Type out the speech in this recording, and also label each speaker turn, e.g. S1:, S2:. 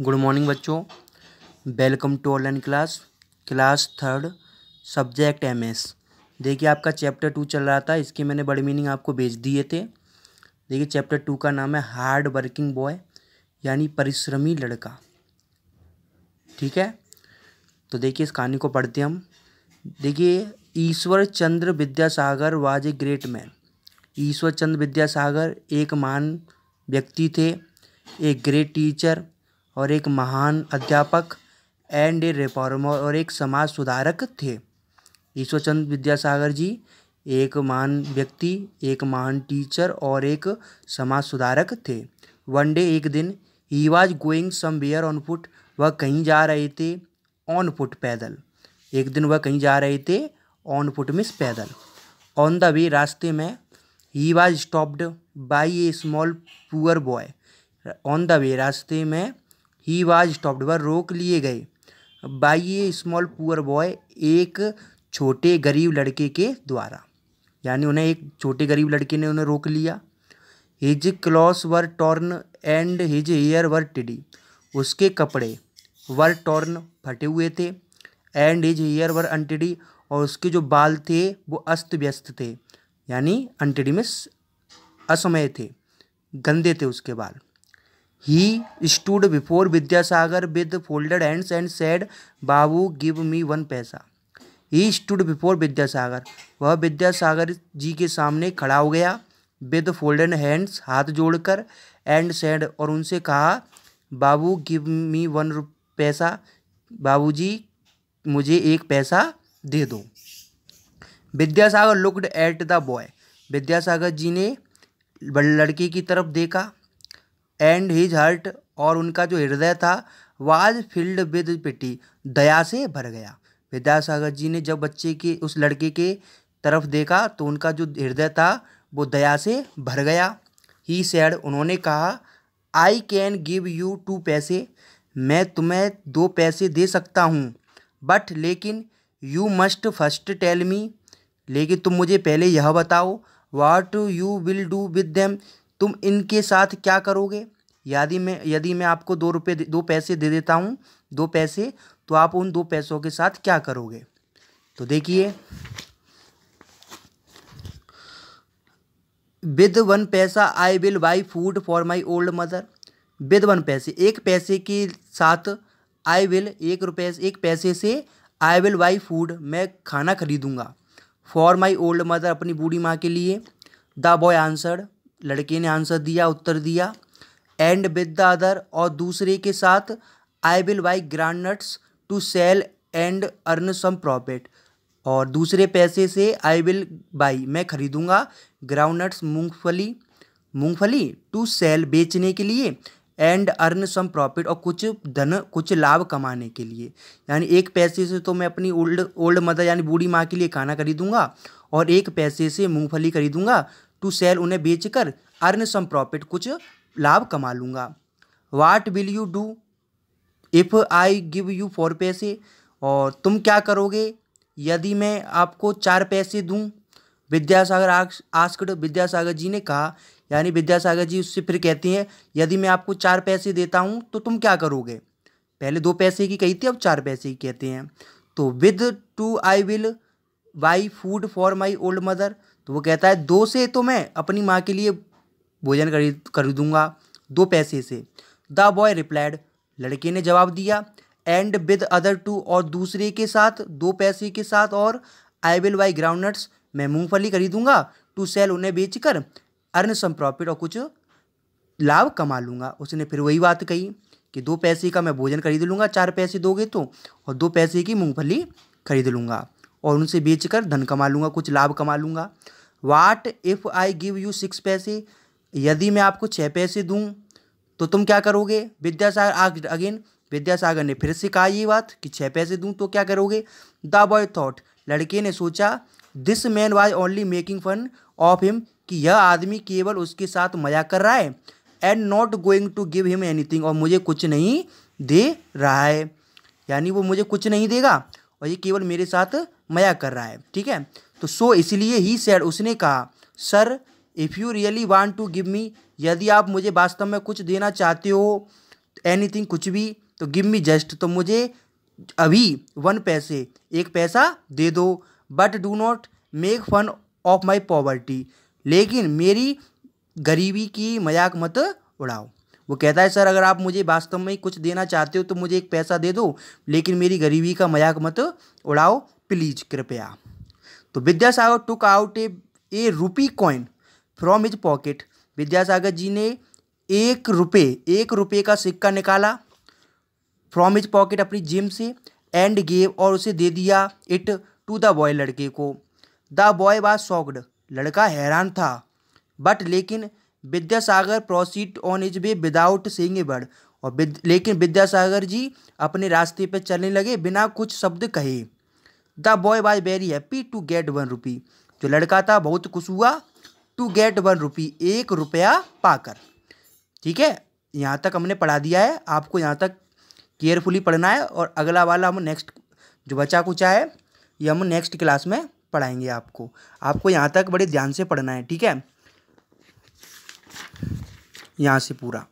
S1: good morning बच्चों welcome to online class class third subject M S देखिए आपका chapter two चल रहा था इसके मैंने बड़े मीनिंग आपको भेज दिए थे देखिए चैप्टर टू का नाम है हार्ड वर्किंग बॉय यानी परिश्रमी लड़का ठीक है तो देखिए इस कहानी को पढ़ते हम देखिए Ishwar Chandra Vidyasagar was a great man Ishwar Chandra Vidyasagar एक महान व्यक्ति थे एक ग्रेट टीचर और एक महान अध्यापक एंड ए रिफॉर्मर और एक समाज सुधारक थे ईश्वरचंद विद्यासागर जी एक महान व्यक्ति एक महान टीचर और एक समाज सुधारक थे वन डे एक दिन he was going where on foot वह कहीं जा रहे थे ऑन फुट पैदल एक दिन वह कहीं जा रहे थे ऑन फुट मिस पैदल ऑन द वे रास्ते में he was stopped by a small poor boy on the way रास्ते में ही वाज स्टॉप्ड वह रोक लिए गए by a small poor boy एक छोटे गरीब लड़के के द्वारा यानी उन्हें एक छोटे गरीब लड़के ने उन्हें रोक लिया his clothes were torn and his hair were tidy उसके कपड़े वर टॉर्न फटे हुए थे and his hair were untidy और उसके जो बाल थे वो अस्त व्यस्त थे यानी अनटिडी में असमय थे गंदे थे उसके बाल he stood before Vidyasagar with folded hands and said बाबू गिव मी वन पैसा ही स्टूड बिफोर विद्यासागर वह विद्यासागर जी के सामने खड़ा हो गया विद फोल्डेड हैंड्स हाथ जोड़कर एंड सेड और उनसे कहा बाबू गिव मी वन पैसा बाबू जी मुझे एक पैसा दे दो Vidyasagar looked at the boy Vidyasagar ji ने लड़के की तरफ देखा एंड हिज हर्ट और उनका जो हृदय था वाज फील्ड विद पिटी दया से भर गया विद्यासागर जी ने जब बच्चे के उस लड़के के तरफ देखा तो उनका जो हृदय था वो दया से भर गया ही सैड उन्होंने कहा I can give you two पैसे मैं तुम्हें दो पैसे दे सकता हूँ बट लेकिन you must first tell me लेकिन तुम मुझे पहले यह बताओ what you will do with them तुम इनके साथ क्या करोगे यदि मैं यदि मैं आपको दो रुपये दो पैसे दे देता हूँ दो पैसे तो आप उन दो पैसों के साथ क्या करोगे तो देखिए विद वन पैसा I will buy food for my old mother with one पैसे एक पैसे के साथ आई विल एक रुपये एक पैसे से आई विल बाई फूड मैं खाना खरीदूंगा फॉर माई ओल्ड मदर अपनी बूढ़ी माँ के लिए द बॉय आंसर लड़के ने आंसर दिया उत्तर दिया एंड विद द अदर और दूसरे के साथ I will buy groundnuts to sell and earn some profit और दूसरे पैसे से आई विल बाई मैं खरीदूंगा ग्राउंड नट्स मूँगफली टू सेल बेचने के लिए एंड अर्न सम प्रॉफिट और कुछ धन कुछ लाभ कमाने के लिए यानी एक पैसे से तो मैं अपनी ओल्ड ओल्ड मदर यानी बूढ़ी माँ के लिए खाना खरीदूँगा और एक पैसे से मूँगफली खरीदूंगा टू सेल उन्हें बेचकर अर्न सम प्रॉफिट कुछ लाभ कमा लूँगा what will you do if I give you four पैसे और तुम क्या करोगे यदि मैं आपको चार पैसे दूँ विद्यासागर आस्कड विद्यासागर जी ने कहा यानी विद्यासागर जी उससे फिर कहती हैं यदि मैं आपको चार पैसे देता हूँ तो तुम क्या करोगे पहले दो पैसे की कही थी अब चार पैसे की कहते हैं तो with two I will buy food for my old mother तो वो कहता है दो से तो मैं अपनी माँ के लिए भोजन खरीद खरीदूँगा दो पैसे से द बॉय रिप्लाइड लड़के ने जवाब दिया एंड विद अदर टू और दूसरे के साथ दो पैसे के साथ और I will buy groundnuts मैं मूँगफली खरीदूँगा टू सेल उन्हें बेच कर अर्न सम प्रॉफिट और कुछ लाभ कमा लूँगा उसने फिर वही बात कही कि दो पैसे का मैं भोजन खरीद लूँगा चार पैसे दोगे तो और दो पैसे की मूँगफली खरीद लूँगा और उनसे बेचकर धन कमा लूँगा कुछ लाभ कमा लूँगा what if I give you six पैसे यदि मैं आपको छः पैसे दूँ तो तुम क्या करोगे विद्यासागर आग अगेन विद्यासागर ने फिर से कहा ये बात कि छः पैसे दूँ तो क्या करोगे द बॉय थॉट लड़के ने सोचा this man was only making fun of him कि यह आदमी केवल उसके साथ मजाक कर रहा है and not going to give him anything और मुझे कुछ नहीं दे रहा है यानी वो मुझे कुछ नहीं देगा और ये केवल मेरे साथ मजाक कर रहा है ठीक है तो सो so, इसलिए ही सैड उसने कहा sir if you really want to give me यदि आप मुझे वास्तव में कुछ देना चाहते हो एनीथिंग कुछ भी तो गिव मी जस्ट तो मुझे अभी वन पैसे एक पैसा दे दो but do not make fun of my poverty लेकिन मेरी गरीबी की मजाक मत उड़ाओ वो कहता है सर अगर आप मुझे वास्तव में कुछ देना चाहते हो तो मुझे एक पैसा दे दो लेकिन मेरी गरीबी का मजाक मत उड़ाओ प्लीज कृपया तो Vidyasagar took out a a rupee coin from his pocket Vidyasagar ji ने एक रुपये एक रुपये का सिक्का निकाला फ्रॉम हिज पॉकेट अपनी जिम से एंड गेव और उसे दे दिया इट टू द बॉय लड़के को द बॉय वाज सॉक्ड लड़का हैरान था बट लेकिन Vidyasagar proceed on his way without saying a word और बिद, लेकिन विद्यासागर जी अपने रास्ते पर चलने लगे बिना कुछ शब्द कहे the boy was very happy to get one rupee जो लड़का था बहुत खुश हुआ टू गेट वन रुपी एक रुपया पाकर ठीक है यहाँ तक हमने पढ़ा दिया है आपको यहाँ तक केयरफुली पढ़ना है और अगला वाला हम नेक्स्ट जो बचा कुचा है ये हम नेक्स्ट क्लास में पढ़ाएंगे आपको आपको यहाँ तक बड़े ध्यान से पढ़ना है ठीक है यहाँ से पूरा